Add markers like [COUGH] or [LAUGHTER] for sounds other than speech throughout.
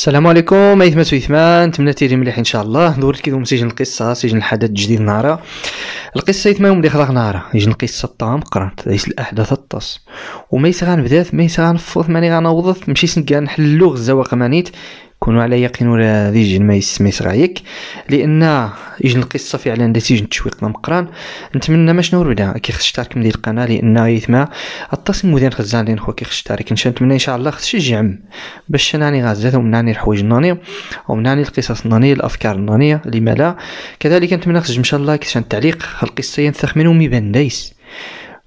السلام عليكم ايثما ويثمان نتمنى تيري مليح ان شاء الله ندور كيدوم سجن القصه سجن الحدث الجديد نارا القصه ايثما يوم اللي خلق نارا يجن القصه الطعام قرات ليس الاحداث الطاس وما يسغان بدات ما ماني غنوضف ماشي سنكان اللغز غزا مانيت كونوا على يقين ولا جن ما يسميس غايك لان يجن القصه فعلا اللي تيجن التشويق مقران نتمنى ما شنو ولا كيخص من ديال القناه لان غيثما التصميم مدير خزان لين خويا كيخص تشترك نتمنى ان شاء الله خص شي عم باش ناني غازات ومناني الحوايج الناني ومناني القصص النانيه الافكار النانيه لما لا كذلك نتمنى خص ان شاء الله شان التعليق القصه ينثخ منهم يبان دايس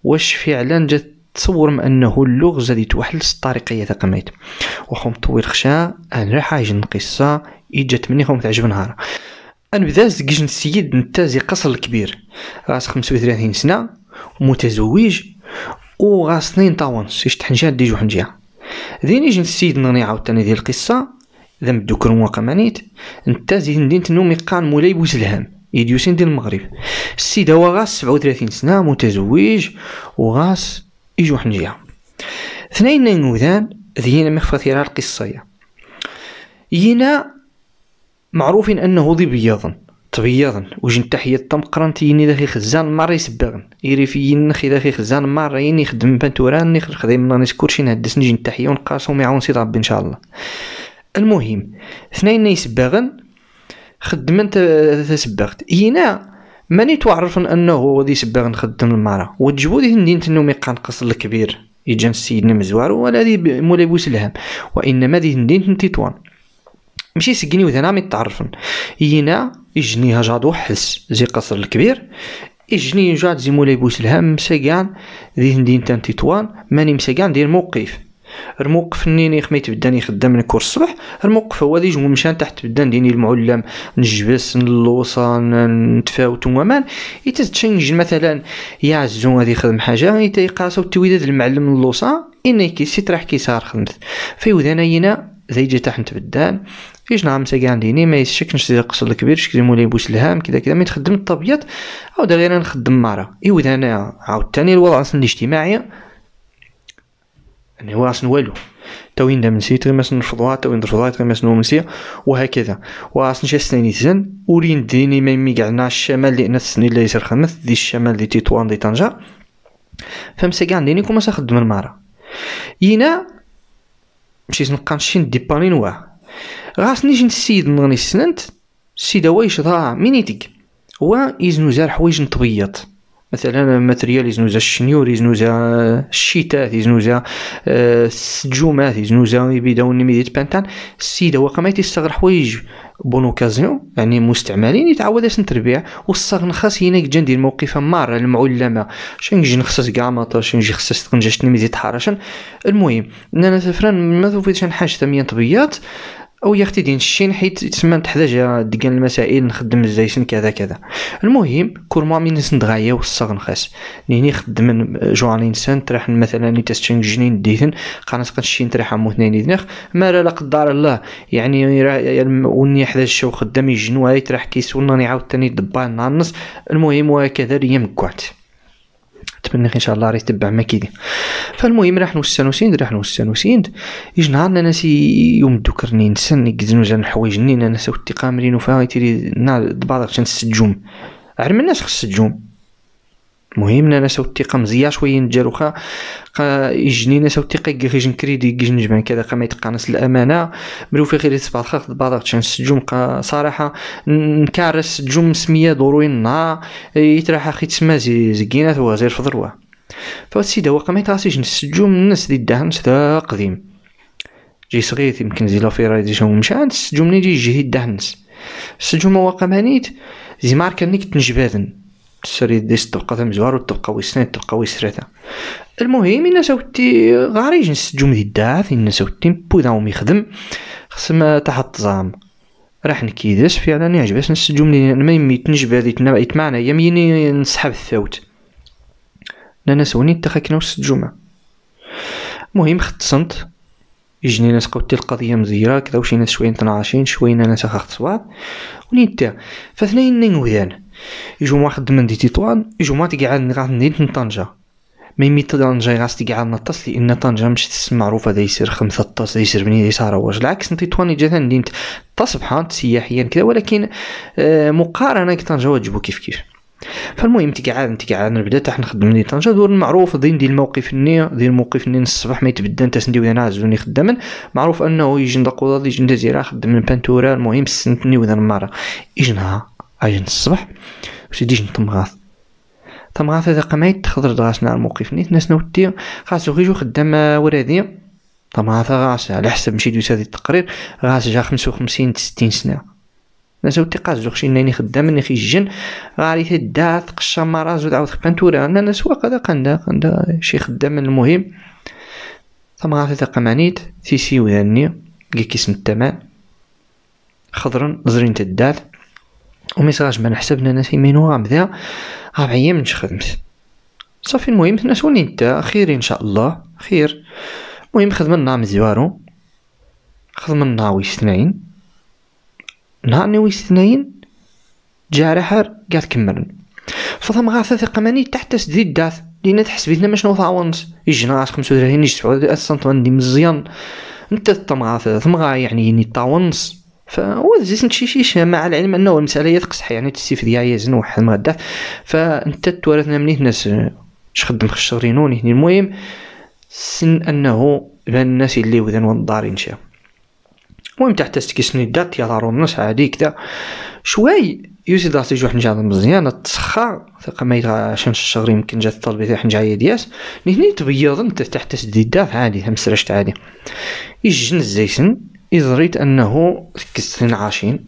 واش فعلا جات تصور من انه اللغز غادي توحل الطريقيه تاع قميت واخا طويل خشا انا حاجه القصه اجت مني خوم تعجب نهار انبدا زكجن السيد نتازي قصر الكبير راس 35 سنه متزوج وغاس اثنين طاونس يشت حنجيه دي جو حنجيه ذيني جن السيد نغني عاوتاني ديال القصه بدو كرون وقمانيت نتا زيد ندين تنومي يقان مولاي بوسلهام يديوسين ديال المغرب السيد هو غاس 37 سنه متزوج وغاس يجو حنجيها اثنين نودان ذينا مخفثيرها القصية ينا معروفين أنه ذي بيضن تبيضن وجن تحية تمقرن تيني داخي خزان مرة يسبغن يريفيين نخي داخي خزان مرة يني يخدم بانتوران نخ خدم نانيس كلشي نهدس نجي نتحية ونقاس يعاون سيد ربي إن شاء الله المهم اثنين يسبغن خدمن تسبغت ينا ماني توعرف انه هو غادي يتباغ نخدم المراه وتجبو ديه ندين تنو قنقص الكبير سيدنا السيد و ولا ذي مولاي بوسلهام وانما ذي ندين تطوان ماشي سكني نامي ميتعرفن ينا يجني جادو حس زي قصر الكبير يجني جاد زي مولاي بوسلهام مساكان ذي ندين تان تطوان ماني مساكان دير موقف الموقف نين خمي ما خدام نكور الصبح الموقف هو جو مشان تحت تبدا ديني المعلم نجبس نلوصا نتفاوت ومان تشينج مثلا يعزو غادي يخدم حاجه يتيقاسو التويدات المعلم اللوصا إني كي سيت راح كي صار خدمت في ودانا ينا زي جي تحت نتبدان فيش نعم ساكان ديني ما يسشكنش سيدي القصر الكبير شكلي مولاي الهام كذا كذا مي تخدم الطبيط او دا غير نخدم مارا اي وذانا عاود تاني الوضع الاجتماعي يعني هو عشان والو تو ندم نسيت غير ماس نرفضوها توين نرفضوها غير ماس منسي وهكذا وعاس نشا سنين زن ولين ديني ما يمي كاعنا الشمال لان السنين اللي يسر خمس دي الشمال دي تطوان دي طنجة فمسا كاع ديني كوما من المارا ينا مشيت نبقى نشي نديباني نوا غاس نيجي السيد نغني سننت السيد هو يشضاع مينيتيك هو يزنو زار حوايج نطبيط مثلا ماتريال يزنوزا الشنيور يزنوزا الشيتات يزنوزا آه، السجومات يزنوزا يبداو نميديت بانتان السيدة هو قام تيستغر حوايج بون اوكازيون يعني مستعملين يتعاود اسن تربيع والصغن خاص هناك جا ندير موقف مارة المعلمة شن نجي نخصص كاع مطر شن نجي خصص تقنجاش تلميذي تحارشن المهم انا سفران ما توفيتش حاجة تمية طبيات او اختي دين الشين حيت تسمى تحتاج ديال المسائل نخدم الزيسن كذا كذا المهم كورما نسند غايه وصغ نخاس نيني خدم جوانين سان تراح مثلا تستشين جنين ديثن قناس الشين تراح موثنين ديثنخ ما لا قدر الله يعني وني حدا الشو خدام يجنوا تراح كيسونا نعاود تاني دبان نهار النص المهم وكذا ريم مكوات منك ان شاء الله راه يتبع ما كيدير فالمهم راح نوسى نوسيند راح نوسى نوسيند يجي نهار ناس يوم دوكرني نسن يقزنو جا الحوايج نينا انا التقامرين قامرين وفاغي تيري نار دبارك شان السجوم شخص الناس خص السجوم المهم انا نساو الثقه مزيان شويه نجارو خا يجنينا نساو الثقه كيفاش نكريدي كيفاش نجمع كذا قا ما يتقانس الامانه ملو في خير تبع خاخ بعض تشان قا صراحه نكارس سجوم سميه ضروري النهار يتراح اخي تسمى زي زكينات وغزير في ضروه فالسيد هو قام يتعاسيش نسجوم الناس دي الدهن سدا قديم جي صغير يمكن زي لافيرا دي شو مشان سجوم نجي يجي يدهنس سجوم هو قام هنيت زي ماركا نيك تنجبادن تشري ديس تبقى ثم زوار وتبقى ويسنين تبقى ويسراتا المهم إنا ساوتي غاريج نسجو الداث إنا ساوتي بو داوم يخدم خصم تحت زام راح نكيدس فعلا يعجبس نسجو ملي ما يميتنش بهذيك يتمعنا يميني نسحب الثوت لأن سوني تخاكنا وسجو المهم ختصنت يجني ناس قوتي القضية مزيرة كذا وشي ناس شوية تنعاشين شوية ناس خاخت صواب ونيتا فاثنين نين وذان يجو واحد من دي تطوان يجو ما تيقعد غاد نيت طنجة مي ميت طنجة غاس تيقعد نطس لان طنجة مش معروفة دا يصير خمسة طاس دا يصير بني يصير واش العكس نتي طوان جات نديت طاس بحال سياحيا كذا ولكن آه، مقارنة طنجة واجبو كيف كيف فالمهم تيقعد انا نبدا حتى نخدم لي طنجه دور معروف دين ديال الموقف النية ديال الموقف النية الصباح ما يتبدا انت سندي وانا عزوني خدام معروف انه يجي ندا قوضا يجي ندا زيرا خدم من بانتورا المهم سنتني وانا مره اجنها اجن الصبح واش ديش نتمغاث تمغاث اذا قمايت تخضر دغاسنا الموقف نيت ناس نوتي خاصو غيجو خدام آه، ورادي تمغاث غاس على حسب مشي دوس هذه التقرير غاس جا 55 60 سنة ناس نوتي قاز خشي ناني خدام خي جن غاري تدا تقشا مراز ودعاود خبان تورا انا نسواق هذا قندا قندا شي خدام المهم تمغاث اذا قمانيت تيسي وداني كيسم التمان خضرن زرين تدات ومي صغاش ما ناس انا سيمين وغنبدا ربع ايام نخدمت صافي المهم الناس وين نتا خير ان شاء الله خير المهم خدمنا النهار مزوارو خدمنا النهار ويس اثنين نهار نعم ني ويس اثنين جا راحر قاع كمرن فثم غاثة ثقماني تحت تسديد داث لان تحس بيتنا ما شنو ونص يجينا غاش 35 يجي 37 سنتوان دي مزيان نتا الطمغاثة ثم غا يعني ني طاونس فهو الجسم تشيشيش مع العلم انه المساله هي تقصح يعني تسيف ديال يزن واحد ما فانت توارثنا من الناس شخدم خشرينون هنا المهم سن انه بان الناس اللي وذن والدار شي المهم تحت تسكسني دات يا دارو نص عادي كدا شوي يوسي دارتي جوح نجاد مزيان تسخا ثقة ما يتغاشن الشغل يمكن جات الطلبة تاع نجا دياس نهني تبيض انت تحت تسديدات عادي هم عادي يجن الزيسن إزريت أنه كستين عاشين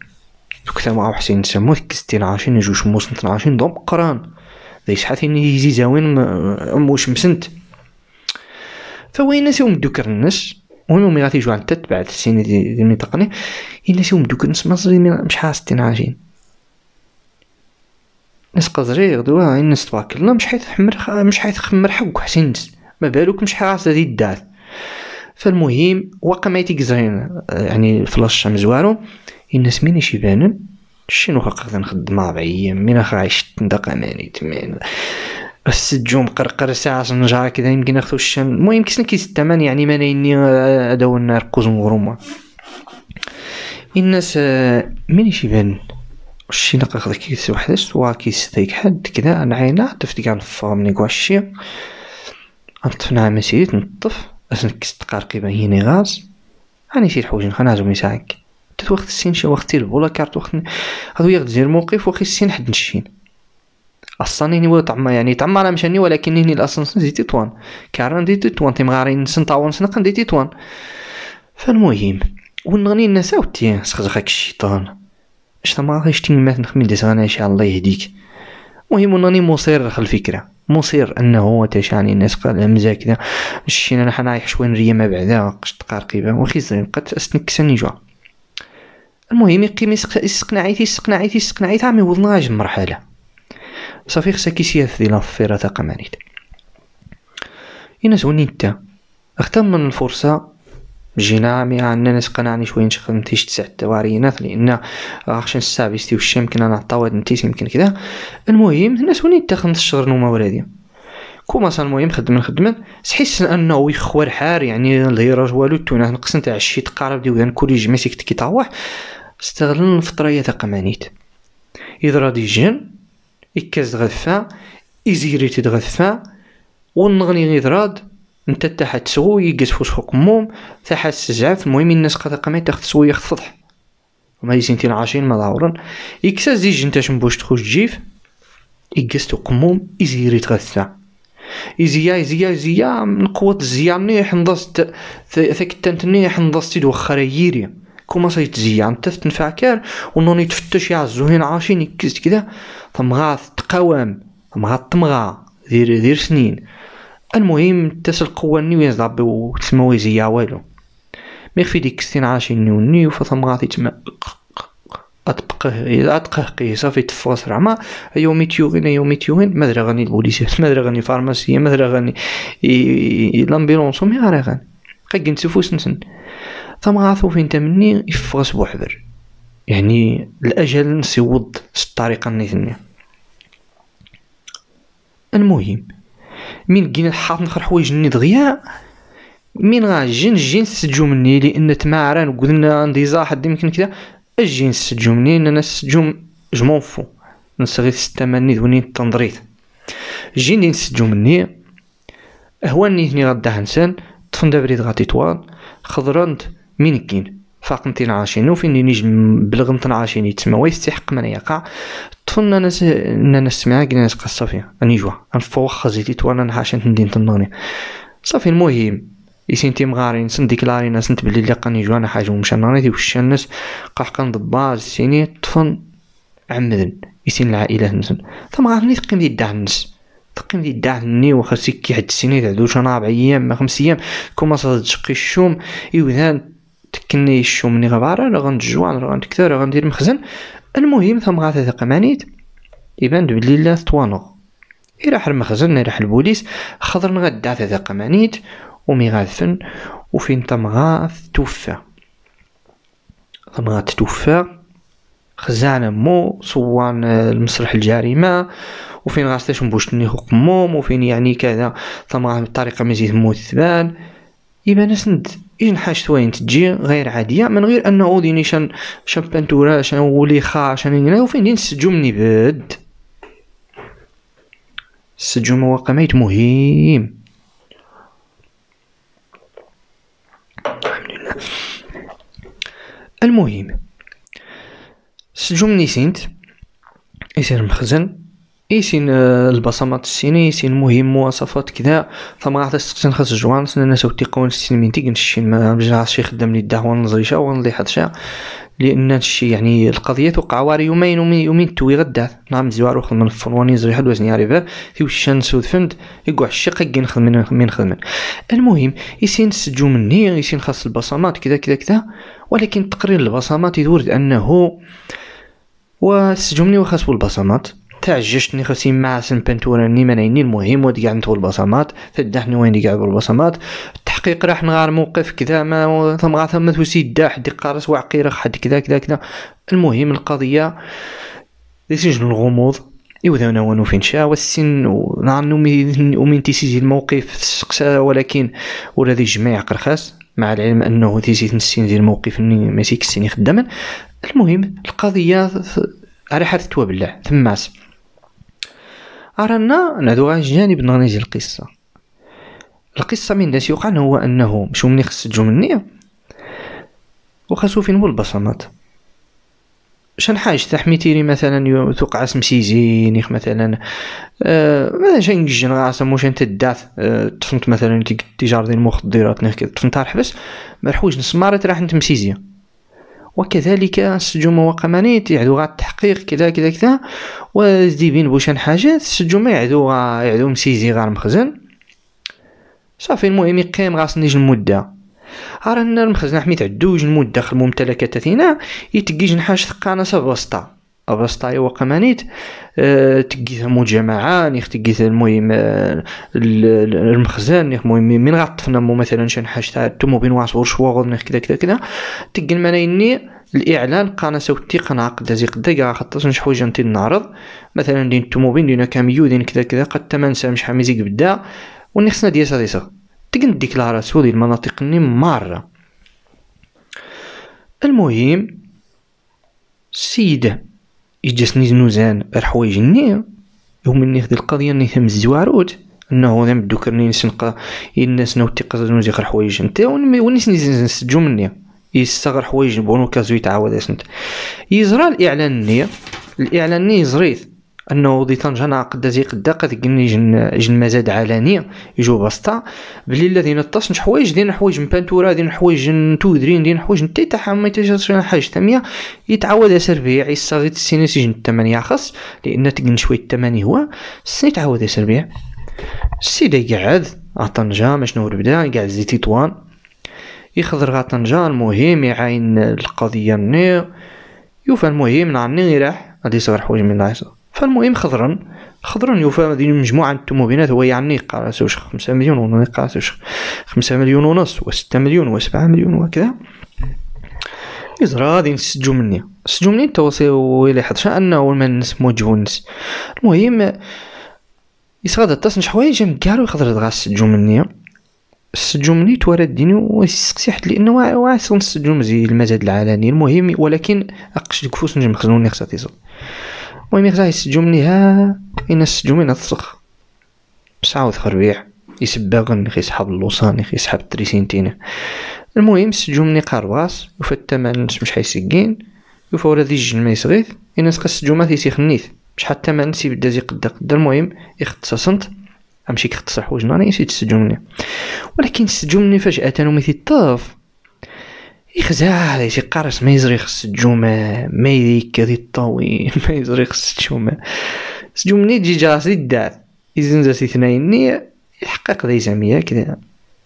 دوك مع حسين سمو كستين عاشين جوج موس عاشين دوم قران ذي شحال ثاني يزي زاوين موش مسنت فوين سيوم دوكر الناس وهم مي غاتيجو عن تات بعد السنين دي مي تقني إلا سيوم دوكر الناس مصري مش حاس ستين عاشين ناس قزري غدوا الناس تبارك الله مش حيت حمر مش حيت خمر حق حسين ما بالك مش حاس هذه الدات فالمهم وقع ما يتكزرين آه، يعني فلاش الشمس والو الناس مين بانن شنو خاقت نخدم ربع ايام مين اخا عايش ندق اماني تمان السجو مقرقر ساعة نجار كذا يمكن اخذو الشام المهم كسنا كيس ستمان يعني ما نيني آه، النار نركز مغرومة الناس آه، مين بانن شي نقا خذ كيس وحدش سوا كيس ذيك حد كذا عينا طفت كاع نفر مني كوا الشي نطفنا نطف أسنكس تقارقي هيني غاز راني شي الحوايج نخنازهم ساعك تات وقت السين شي وقت بولا لاكارت وقت هادو ياخد زير موقف وخي السين حد نشين اصلا هني ولا طعما يعني طعما راه مشاني ولكن هني الاصل زيتي تطوان كارن دي تطوان نسن نسنطاون سنقن دي تطوان فالمهم ونغني الناس عاوتاني سخزخك الشيطان اش ما غايش تيمات نخمي دي غانا ان شاء الله يهديك المهم انني مصر الفكره مصير انه تشاني الناس قال مزا كذا مشينا نحن رايح شوين ما بعدا قشط قارقيبه وخي زين قد استنكسني جوا المهم يقيم يستقنعيت يستقنعيت يستقنعيت عمي وضنا جم مرحله صافي خصها كي سياف ديال الفيرة تاقمانيت يناس وني انت اختم من الفرصة جينا مي عندنا ناس قناعني شوية نشخدم نتيش تسع التوارينات لان غاخش نستعبيستي وش يمكن انا هاد نتيس يمكن كدا المهم الناس وين يتخدم الشغل نوما ولادي كوما صار المهم خدمن خدمن تحس انه يخوار حار يعني الهيراج والو تونا نقص نتاع الشي تقارب دي ويان كل جميع كي طاوح استغلن الفترة تقمانيت إذا رادي جن يكاز دغفا إزيري تدغفا ونغني غير راد نتا تحت سغو يقز فوس خوك موم تا حاس زعف المهم الناس قد قمي تاخد سغو ياخد فضح وما يزين تين عاشين ما داورن زيج دي جنتا شمبوش تخوش جيف يجلس قموم يزيري تغثا يزيا يزيا يزيا من قوة الزيا مليح نضست ثاك التانت مليح نضست يدوخر ييري كوما صيت زيا نتا تنفع كار ونوني تفتش يعزو هين عاشين يكزت كدا ثم غاث تقاوم ثم غاث تمغا دير دير سنين المهم تسل القوة ني و وتسمى ويزيا والو مي في ديك ستين عاشي نيو نيو فثم غاتي تما اتبقه اتقهقيه صافي تفوس رعما يومي تيوغين يومي تيوغين ماذا غني البوليسيه ماذا غني فارماسيه ماذا غني لامبيلونس ومي غير غني قاقين تفوس نسن ثم غاثو فين تمني يفغس بوحبر يعني الاجل نسيوض الطريقه نيثني المهم من كينا الحاط نخر حوايج ني دغيا من غا جن جين سجو مني لان تمارن وقلنا عندي زاح حد يمكن كذا الجين سجو مني انا نسجو جمون فو ماني دوني تنضريت جين دين نسجو مني هواني هني غدا هنسان طفن دابريد غادي طوال خضرنت من كين فاق نتين عاشين وفين نجم بلغ نتين عاشين يتسمى ويستحق من يقع طفلنا ناس ناس سمعا قلنا ناس قصة فيها أني جوا أنفوخ خزيتي توانا نحاشن تندين تنوني صافي المهم يسين تيم غارين سن ديكلاري ناس نتبلي اللي قاني جوا انا حاجه ومشى ناري دي وش الناس كان ضباز سيني طفن عمدن يسين العائله نسن ثم غارني تقيم دي الدعم نس تقيم دي الدعم وخاصك كي حد السيني تعدوش ربع ايام ما خمس ايام كوما صاد تشقي الشوم يوذان تكني مني غبارة راه غنتجوان راه غنتكثر راه غندير مخزن المهم ثم غاتثق مانيت يبان بلي لا توانغ يراح المخزن يراح البوليس خضر نغدا تثق مانيت ومي غاثن وفين تم غاث توفى تم غاث توفى خزانة مو صوان آه، المسرح الجريمة وفين غاث تشم بوش وفين يعني كذا ثم بطريقة مزيد مو ثبان يبان سند اين حاجه توين تجي غير عاديه من غير انه ديني شان شان بانتورا شان ولي خا شان وفين دين السجوم بد السجوم هو قميت مهم المهم لله المهم السجوم نيسنت يصير مخزن ايسين آه، البصمات السيني ايسين مهم مواصفات كذا ثم راح تستقسن خاص جوانس انا سوتي قون السين من تيقن الشين ما بجا شي خدم لي داه ونزيشا ونضي شا لان هادشي يعني القضيه توقع واري يومين ومين يومين توي غدا نعم زوار وخدم من الفروني زري حد وزني ريفر في وشان سود فند يقع الشقه كي نخدم من من خدم المهم ايسين سجو مني يسين خاص البصمات كذا كذا كذا ولكن تقرير البصمات يدور انه وسجو مني وخاصو البصمات تاع الجيش ني خاصين مع سن بنتورا ني منيني المهم ودي قاعد نتو البصمات تدحني وين دي قاعد بالبصمات التحقيق راح نغار موقف كذا ما ثم غا ثم توسي دا حد قارس وعقير حد كذا كذا كذا المهم القضية دي سجن الغموض يوذونا وانو فين شا والسن ونعرف من تيسيزي الموقف سقسا ولكن ولا ذي جميع قرخاس مع العلم انه تيزيد نسين ديال الموقف اني ماشي كسيني خداما المهم القضيه على حد توا بالله ثماس ارانا نعدو على الجانب النغني ديال القصة القصة من داس يوقع هو أنه مشو مني خص تجو مني وخاصو هو البصمات شان حاج تحميتيري مثلا توقع اسم سيزينيخ مثلا أه مثلا شان جن عاصم واش انت دات أه تفنت مثلا تجار ديال المخدرات نخ تفنت حبس مرحوج نسمارت راح نتمسيزيه وكذلك نسجو مواقع مانيت يعدو غا التحقيق كذا كذا كذا وزدي بين بوشان حاجات سجو ما يعدو غا يعدو مسيزي غا المخزن صافي المهم يقيم غا نيج المده راه المخزن حميت عدو المده خل ممتلكات تاعنا يتقيج نحاش ثقانه سبسطه ابسطاي وقمانيت مو آه، مجمعة نيخ تقيت المهم آه، المخزن نيخ المهم من غطفنا مو مثلا شان حاجة تاع تمو بين وعصور شواغل نيخ كدا كدا كدا تقي المنايني الاعلان قانا سوتي قنا قد زي قد خاطر شي حوايج نتي نعرض مثلا دين بين دين كاميو دين كدا كدا قد تمان سامش شحال ميزيك بدا ونخسنا ديال هذه صغ تقن ديكلارا سودي المناطق ني مارة المهم السيدة يجسني نوزان الحوايج ني يوم اني هذه القضيه اني ثم الزواروت انه ذم دوكرني نسنقى الناس نو تيقز نوزي غير حوايج نتا ونس نسجو مني يستغر حوايج بونو كازو يتعاود اسنت يزرى الاعلان ني الاعلان ني زريث انه دي طنجه قد زي قد كني جن جن مزاد علانيه يجو بسطا بلي الذين طاش حوايج دين حوايج من بانتورا دين حوايج تودرين دين حوايج نتي تاعها ما تجاش حاجه تاميه يتعاود اسر بيع يصاغي السينيس جن التمانية خاص لان تقن شويه التماني هو سي تعاود اسر بيع السيد يقعد طنجة نور بدا يقعد زي تطوان يخضر غا طنجة المهم يعاين القضية النير يوفى المهم نعني يراح غادي يصغر حوايج من العصر فالمهم خضرا خضرا يوفى هذه مجموعة من التموينات هو يعني قال سوش خمسة مليون ونص قال سوش خمسة مليون ونص وستة مليون وسبعة مليون وكذا يزرى غادي نسجو مني سجو مني التوصيل ويلي حضرش انه اول ما نس موجهو نس المهم يسغاد التصنش حوايج كارو يقدر دغا سجو مني سجو مني توارد ديني ويسقسي حد لانه واعس نسجو مزي المزاد العلني المهم ولكن اقش ديك فوس نجم خزنوني خصها تيصل المهم يرجع يسجم ليها إن السجم إن تصخ بسعة وثخربيع يسباغن يسحب اللوصان يسحب التريسينتينا المهم سجومني قارواس وفا الثمن مش حيسقين وفا ولا ذي الجلمة يصغيث إن سقى مش حتى ما نسي بدا زي قد قد المهم اختصصنت صنت أمشي كختصا حوايج ناري نسيت السجومني ولكن السجومني فاش فجأة ميثي الطاف يخزع على شي قرص ما يزري خص الجمع ما يديك هذه الطويل [LAUGHS] ما يزري خص الجمع سجو ني تجي جراسي الدار يزنزا سي ثنايني يحقق ذي زعمية كذا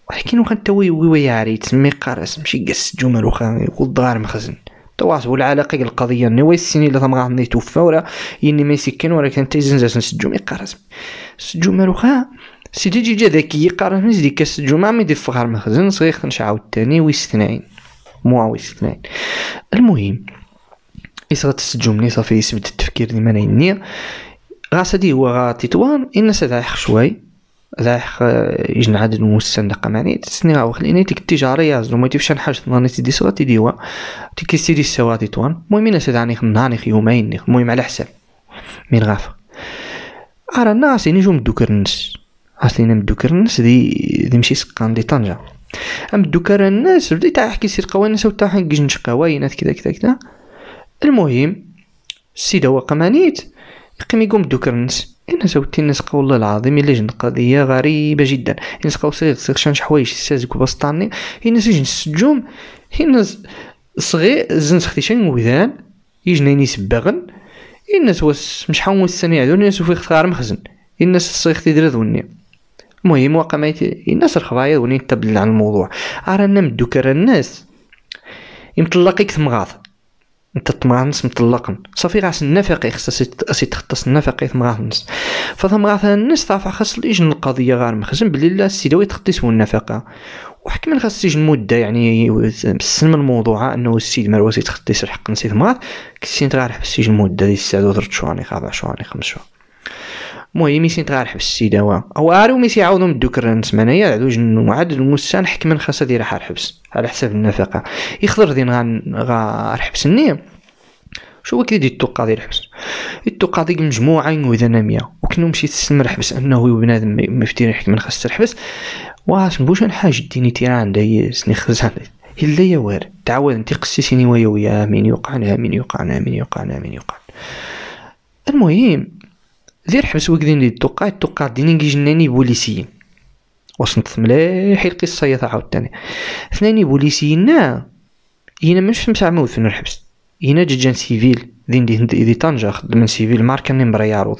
ولكن وخا انت وي وي عاري تسمي قرص ماشي قاس الجمع وخا والدار مخزن تواصل ولا علاقة القضية ني وي السنين اللي تمغا غادي توفى ولا يني ما يسكن ولكن انت يزنزا سنسجو مي قرص سجو مالوخا سيدي جي جا ذكي قرص مزدي كاس الجمعة ما دي مخزن صغير خنش عاود تاني ويستناين مواوي السكنان المهم إذا غتسجل لي صافي يثبت التفكير انا ني نيني غاسدي هو غا تطوان إن سدايح شوي لاح آه، يجنعد المستندقه معني تسني غاو خليني ديك التجارية زعما تيفشان حاجة ناني تيدي سوا تيدي هو تيكي سيدي سوا تيطوان المهم انا سيد عني نهار يومين المهم على حساب من غاف ارى الناس ينجم دوكر نس عرفتي مدوكر نس دي دي مشي سقان دي طنجة ام الدكاره الناس بديت احكي سير تاع وتا حنقج قوانين كذا كذا كذا المهم السيد هو قمانيت يقيم يقوم الدكر الناس انا زوتي الناس والله العظيم الا جن قضيه غريبه جدا الناس قاو سير شان حوايج سازك وبسطاني الناس يجن السجوم الناس صغير زنس ختي شان وذان يجنيني سباغن الناس واس مش حاول السنه هذو الناس وفي اختار مخزن الناس الصيخ تدرذوني المهم واقع ما الناس الخبايض وني تبدل عن الموضوع رانا مدوك راه الناس يمطلقيك ثمغاض انت تمغانس مطلقن صافي غاس النفقي خصها سي تختص النفقي ثمغانس فثمغاث الناس تعرف خاص الاجن القضيه غير مخزن بلي لا السيداوي تختص النفقه وحكما خاص السجن مده يعني السن من الموضوع انه السيد مروان تخطيس الحق نسيت مرات كسين تغارح في السجن مده ديال الساعه ثلاث شهور يعني خمس شهور خمس شهور المهم ميسي تغار حبس السيداوة هو ارو ميسي يعاودو من الدكر معنايا عدو جنو عاد المستان حكما خاصة دير حار حبس على حساب النفقة يخضر دين غا غا الحبس النية شو كي دي التوقا ديال الحبس التوقا ديك مجموعة وذا نامية وكنو مشي تستمر حبس انه بنادم مفتين حكما خاصة الحبس واش مبوش الحاج ديني تيران داي سني خزان الا يا وار تعاود انت قسيسيني ويا ويا من يوقعنا من يوقعنا من يوقعنا من يوقعنا المهم دير حبس وكدين لي الدقة الدقة ديني كي جناني بوليسيين وصلت مليح القصة تاني ثناني بوليسيين هنا مش فهمت موت فين الحبس هنا جدجان سيفيل دين دي, دي طنجة خدمن سيفيل ماركا نمرا يعرض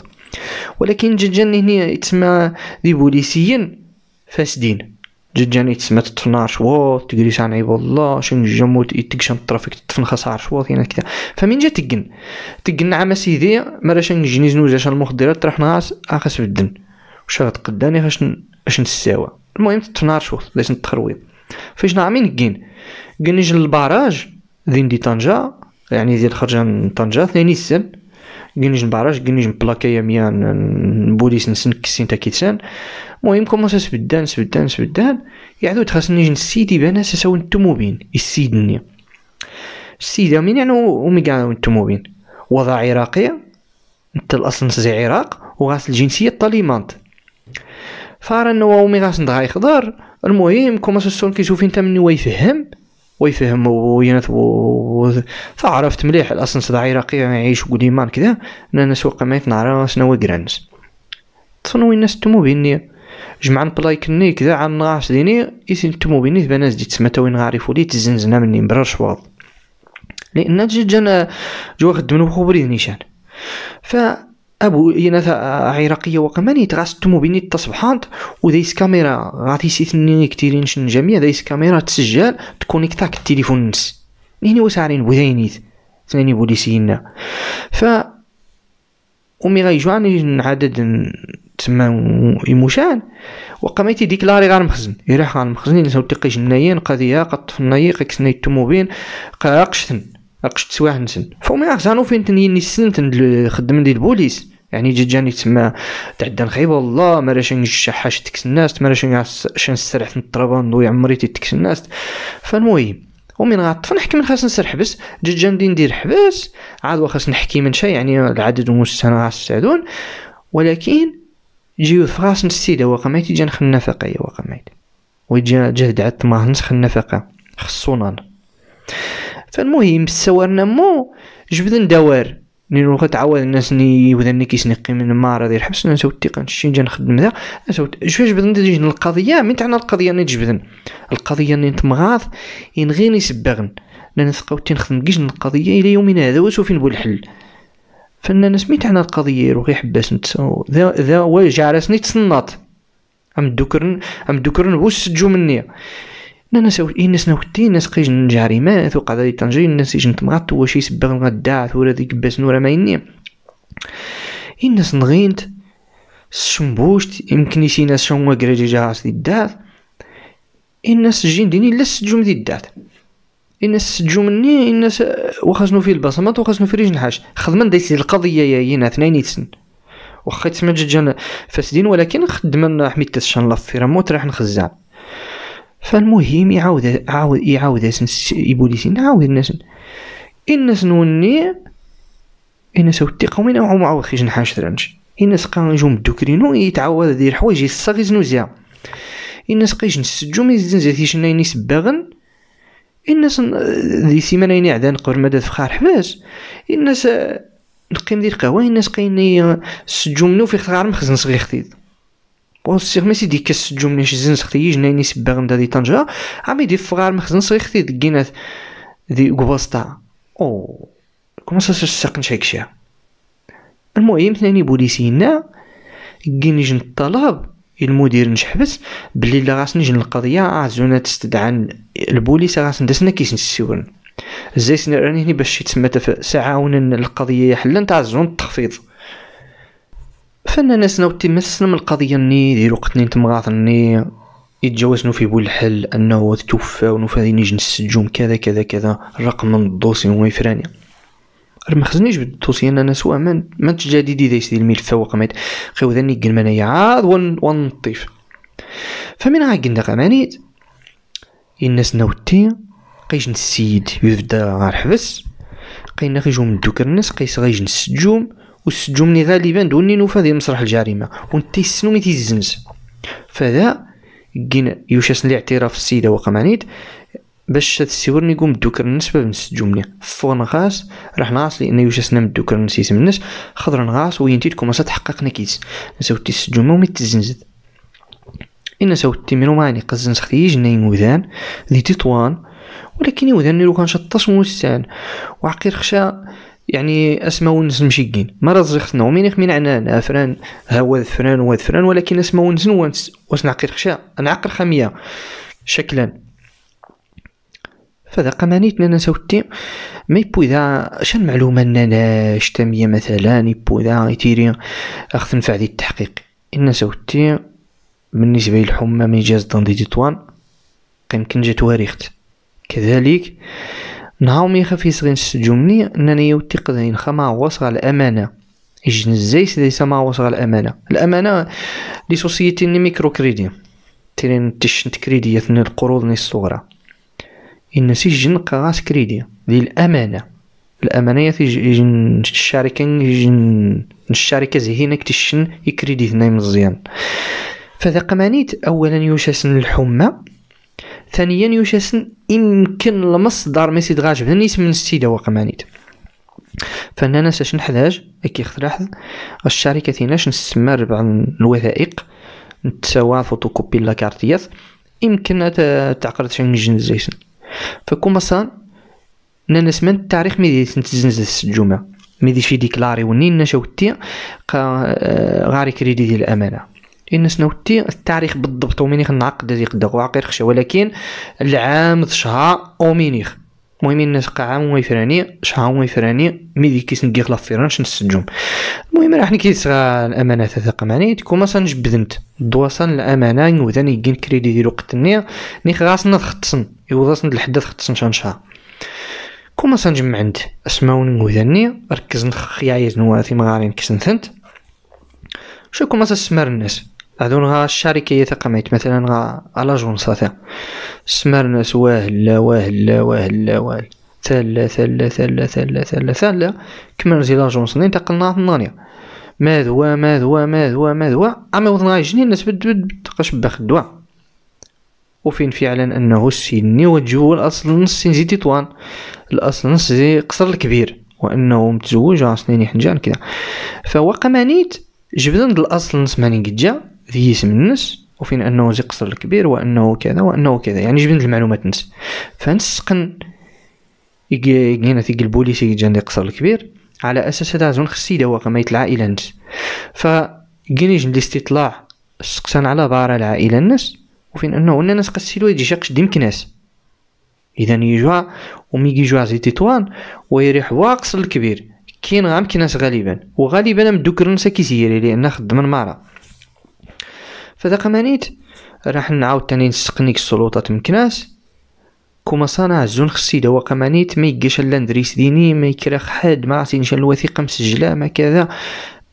ولكن جدجان هنا يتسمى دي بوليسيين فاسدين جيجاني تسمى تطفن عرشواط تقريش عن عيب الله شن جمو يتقشن الترافيك تطفن خاص عرشواط هنا كذا فمن جا تقن تقن عام سيدي مرا شن جني زنوز عشان المخدرات تروح ناس اخس بدن وش غاد تقداني خاش اش نساوى المهم تطفن عرشواط لازم نتخرويض فاش نعمين كين كنيج للباراج دين دي طنجة يعني زيد خرجة من طنجة ثاني السن كان نجم بعرج كان نجم بلاكايا بوليس نبوليس كسين تا كيتسان المهم كومونس سبدان سبدان سبدان يعود خاصني نجي سيدي بانا ساساو التموبين يسيدني السيدة مين يعني وميكا نتوموبين وضع عراقية انت الاصل نسزي عراق وغاس الجنسية طاليمانت فارا نوا ومي غاس ندغا يخضر المهم كومونس سون كيشوف انت مني ويفهم ويفهم و... فعرفت مليح الاصل صدا عراقي يعني يعيش قديمان كذا انا نسوق ما نعرف شنو قرانس وين الناس تمو بيني جمع نبلاي كني كذا عن نغاس ديني يسين تمو بيني بناس دي تسمتا وين غارفو لي تزنزنا مني مبرش واض لان جي جانا جو واخد خبري نيشان ف ابو يناث عراقيه وقمان يتغاستمو بيني تصبحانت وديس كاميرا غادي سيثني كتيرين شن جميع دايس كاميرا تسجل تكونيكتاك التليفون نس نيني وسعرين بوذينيت ثاني بوليسينا ف امي غايجو عني عدد تما يموشان وقميتي ديكلاري غير مخزن يروح غير مخزن ينسى تقي جنايين قضيه النايق قكسنا التموبين قاقشتن اقشت سواح نسن فومي غزانو فين تنيني سنتن خدم ديال البوليس يعني جيت جاني تما تعدى نخيب والله ما راش نشحاش الناس ما راش نسرح في الطرابه نضوي عمري الناس فالمهم ومن غطف نحكي من خاص نسر حبس جيت جاني ندير حبس عاد واخاص نحكي من شيء يعني العدد المستنى غاص السعدون ولكن جيو فراس غاس نسيدا وقمايت جا نخنا النفقه يا وقمايت ويجا جهد عت ما نسخ النفقه خصونا فالمهم السوار مو جبدن دوار ني نروح تعاود الناس ني وذني كيس نقي من المعرض يحبس انا سوت تيقن شي نجي نخدم ذا سوت شو جبدن تجي القضيه من تاعنا القضيه ني جبدن القضيه ني تمغاض ين غير انا نسقاو ثقاو نخدم كيش القضيه الى يومنا هذا وسوف نبو الحل فانا نسميت عنا القضيه يروح حباس نتساو ذا ذا واجع راسني تصنط ام دوكرن ام دوكرن وسجو مني ناس الناس نوكتي ناس قيجن جاريمات وقعد لي طنجري الناس يجن تمغط واش يسبغ مغداعت ولا ديك باس نورا ما يني الناس نغينت الشمبوشت يمكن شي ناس شنو كراجي جاس دي الدار الناس جين ديني لا سجوم دي الدار الناس سجو مني الناس واخا شنو فيه البصمات واخا شنو فيه ريجن حاج خدمة دايت القضية يا ينا اثنين يتسن واخا تسمى جدجان فاسدين ولكن خدمنا حميد تسشان لافيرا موت راح نخزان فالمهم يعاود يعاود يعاود يبوليسي نعاود الناس الناس نوني الناس وثيقهم من عمر عاود خيج نحاش ترانش الناس قا نجوم دوكرينو يتعاود يدير حوايج يساق يزنوزيا الناس قيش نسجو ميزنزا تيشناين يسباغن الناس سيمانه ني عدان قبل دات فخار حباس الناس نقيم دير قهوة الناس قاين سجو منو في خار مخزن صغير خديد سيغ ماسي دي كاس جملة شزن سختي جناني سباغ مدا دي طنجة عمي دي فغار مخزن صغير ختي دقينات دي كوباستا او كما ساق ساقن شاكشا المهم ثاني بوليسينا كيني جن الطلب المدير نشحبس بلي لا غاس نجي القضية عزونا تستدعى البوليس غاس ندسنا كيس نسيون زي راني هني باش يتسمى ساعة القضية يحلن تعزون التخفيض فانا ناس ناوتي ما من القضيه ني ديال وقتني تمغاطني يتجاوزنو في بول الحل انه توفى ونفادي نيج نسجوم كذا كذا كذا الرقم من الدوسي هو يفراني راه ما خصنيش بالدوسي انا نسوا ما ما تجديدي دايس ديال الملف ما خيو ذني قل منايا عاد ونطيف فمن غا قلنا غمانيت الناس ناوتي قيش السيد يبدا غير حبس قينا غيجو من الدوكر الناس قيس غيجنس نسجوم والسجومني غالبا دوني نوفا ديال مسرح الجريمه وانت تيسنو مي تيزنز فذا كين يوشاسن الاعتراف السيده وقمانيت باش هاد السيور نيقوم دوكر النسبه بنس الجمله فور نغاس راح نغاس لان يوجسنا من دوكر يسم الناس خضر نغاس وينتي تكون تحقق نكيس نساو السجومه ومي تزنزد ان ساو ميرو ماني قزنس خديج ناين وذان لي تطوان ولكن يوذان نيرو كان شطاش موسان وعقير خشا يعني اسما ونس مشيكين ما راه خصنا ومين خمين عنان افران ها هو فران واد فران ولكن اسما ونس ونس واش نعقل خشا نعقل خميه شكلا فذا قمانيت نانا سوتي ما يبو ذا معلومه المعلومة نانا شتامية مثلا يبو اذا يتيري اخذ نفع ذي التحقيق انا سوتي بالنسبة للحمى ما يجاز دي ديطوان قيم كنجه واريخت كذلك نهار مي يخاف يسغي نستجو مني انني يوتي قد ينخا ما وصغ الامانه يجن الزيس ليس ما وصغ الامانه الامانه لي سوسيتي ني ميكرو كريدي تيرين تشنت كريدي يثن القروض ني الصغرى إن سجن جن قراس كريدي ذي الأمانة الأمانة يجن الشركة يجن الشركة زهينك تشن يكريدي ثني مزيان فذا قمانيت أولا يوشاسن الحمى ثانيا يوشاسن يمكن المصدر ميسي دغاج بنا الاسم من السيدة وقمانيت فانا ناس اش نحتاج كي احد الشركة تيناش نسمى ربع الوثائق نتساوى فوتوكوبي لا كارتيات يمكن تعقد شي نجن فكما صان نانس من التاريخ ميدي تنتزنز السجومة ميدي شي ديكلاري ونين نشاوتي آه، غاري كريدي ديال الامانه لان شنو التاريخ بالضبط ومينيخ نعقد هذيك الدغوة غير خشي ولكن العام شها اومينيخ المهم الناس قاع عام ويفراني شها ويفراني مي ديك نقيخ لا فيرانش نسجم المهم راح نكيس الامانة تثق معني تكون ما جبدنت دواسان الامانة نوذان كين كريدي ديال وقتني نيخ غاسن ختصن يوضاسن لحد ختصن شانشها كما سنجمع عند اسماون نوذاني ركز نخيايز نواثي مغارين كسنثنت شو كما سنسمر الناس هادو غا الشركة ميت مثلا غا الاجونس تاع سمرنس واهل لا واهل لا واهل لا واهل ثلا ثلا ثلا ثلا ثلا ثلا كمل زي لاجونس نين تقلنا النانيا ما ذوا ما ذوا ما ذوا ما ذوا اما وضنا يجني الناس بد بخ دوا وفين فعلا انه السني الاصل نص السن زي تطوان الاصل نص زي قصر الكبير وانه متزوج سنين حنجان كذا مانيت جبدن الاصل نص ماني قد جا في اسم الناس وفين انه زي قصر الكبير وانه كذا وانه كذا يعني جبنا المعلومات نس فنسقن يجينا في البوليس يجينا قصر الكبير على اساس هذا زون خصي دواق ميت العائله نس ف جن الاستطلاع سقسان على بارا العائله نس وفين انه ان الناس قسيلو يجي شاقش ديم كناس اذا يجوا ومي يجوا زي تطوان ويريح واقص الكبير كاين غام كناس غالبا وغالبا مدوكر نسا كيسيري لان خدم المارا مانيت راح نعاود تاني نسقنيك السلطات مكناس كما صانع الزون خصي دوا قمانيت ما يقاش الا ديني ما يكرخ حد ما عرفتي نشان الوثيقه مسجله ما كذا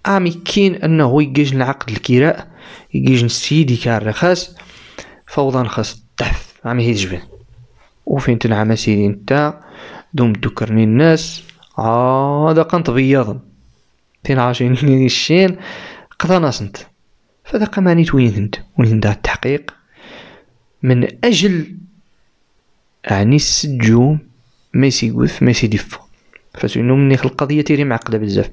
امي كين انه يقاش العقد الكراء يقاش نسيدي كان رخاص فوضى نخص تحف عمي هي جبن وفين تنعم سيدي نتا دوم تذكرني الناس عاد قنط بياضا تين عاشين الشين قطا ناس فهذا ماني وين هند التحقيق من أجل أعني السجو ما يسيقوث ما يسيدفو فسينو مني القضية تيري معقدة بزاف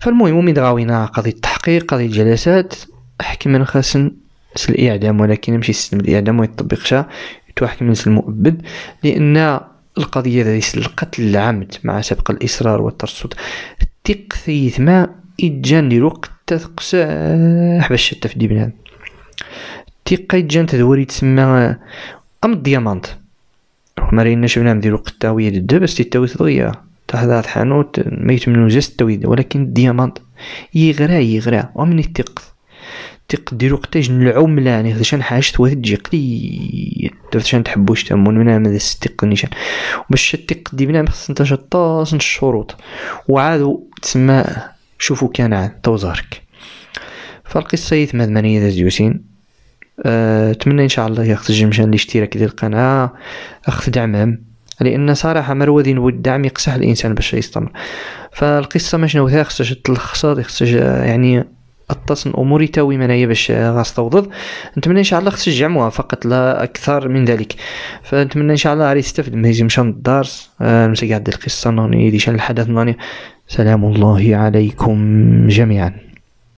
فالمهم من غاوينا قضية التحقيق قضية الجلسات خاسن سل الإعدام ولكن ماشي يستلم الإعدام شا يتوحكم من المؤبد لأن القضية سل القتل العمد مع سبق الإصرار والترصد تقثيث ما إد جاني الوقت تقساح باش شتا في ديبلان تيقا إد جان تدوري تسمى أم الديامانت ما ريناش بنا نديرو قتاوية ددا بس تيتاوي تضغيا تحضر حانوت ما يتمنو جاس التاوي ولكن الديامانت يغرا يغرا ومن ديرو قتا جن العملة يعني هذا شان حاجة و تجي قليل درت شان تحبوش تامون منا من الستيق نيشان باش تقدي بنا خصنا تشطاس الشروط وعادو تسمى شوفوا كان تو زهرك فالقصة يتماد منية زيوسين آه، أتمنى إن شاء الله يخرج مشان الاشتراك ديال القناة أخت دعمهم لأن صراحة مروذي نود الدعم يقصح الإنسان باش يستمر فالقصة ما شنو خصها تلخصها خصها يعني التصن اموري تاوي منايا باش غاس توضض نتمنى ان شاء الله خص تجمعوها فقط لا اكثر من ذلك فنتمنى ان شاء الله غادي يستفد مهزي مشان الدارس آه نمسك ديال القصه نوني ديشان الحدث نوني سلام الله عليكم جميعا